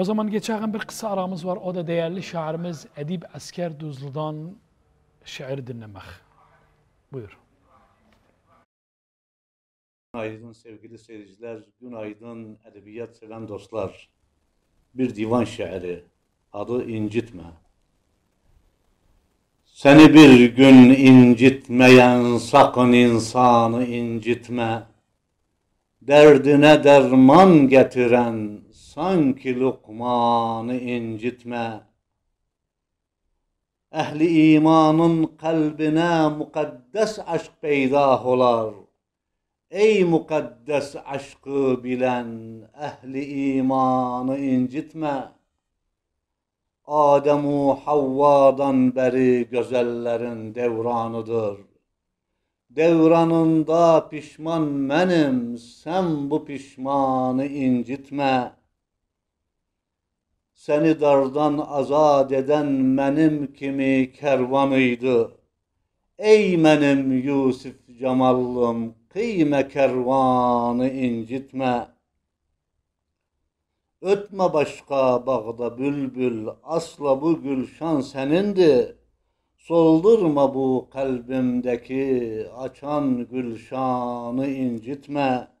O zaman geçen bir kısa aramız var. O da değerli şairimiz Edip Asker Duzlu'dan şiir dinlemek. Buyur. Günaydın sevgili seyirciler, günaydın edebiyat seven dostlar. Bir divan şiiri, adı incitme. Seni bir gün incitmeyen sakın insanı incitme. Derdine derman getiren sanki Lokman'ı incitme. Ehli imanın kalbine mukaddes aşk peyda olar. Ey mukaddes aşkı bilen ehli imanı incitme. Ademu Havva'dan beri gözellerin devranıdır. Devranında pişman menim, sen bu pişmanı incitme.'' Seni dardan azad eden benim kimi kervanıydı. Ey benim Yusuf Cemal'ım kıyme kervanı incitme. Ötme başka bağda bülbül, asla bu gülşan senindi. Soldurma bu kalbimdeki açan gülşanı incitme.''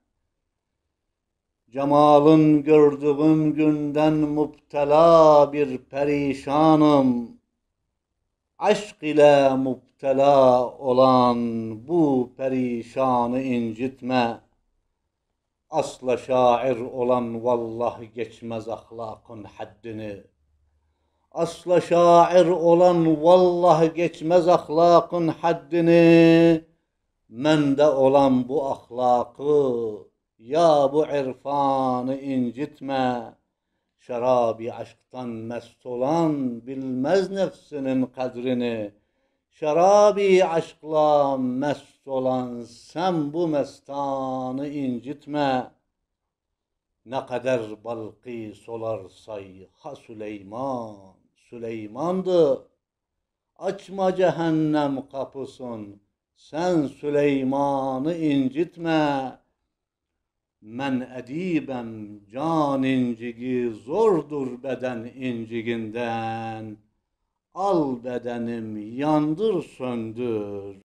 Cemalın gördüğüm günden muptela bir perişanım. Aşk ile muptela olan bu perişanı incitme. Asla şair olan vallahi geçmez ahlakın haddini. Asla şair olan vallahi geçmez ahlakın haddini. Mende olan bu ahlakı ya bu irfanı incitme. Şarabi aşktan mest olan bilmez nefsinin kadrini. Şarabi aşkla mest olan sen bu mestanı incitme. Ne kadar balkı solar ha Süleyman, Süleyman'dı. Açma cehennem kapısın, sen Süleyman'ı incitme.'' Men ediben can incigi zordur beden inciginden. Al bedenim yandır söndür.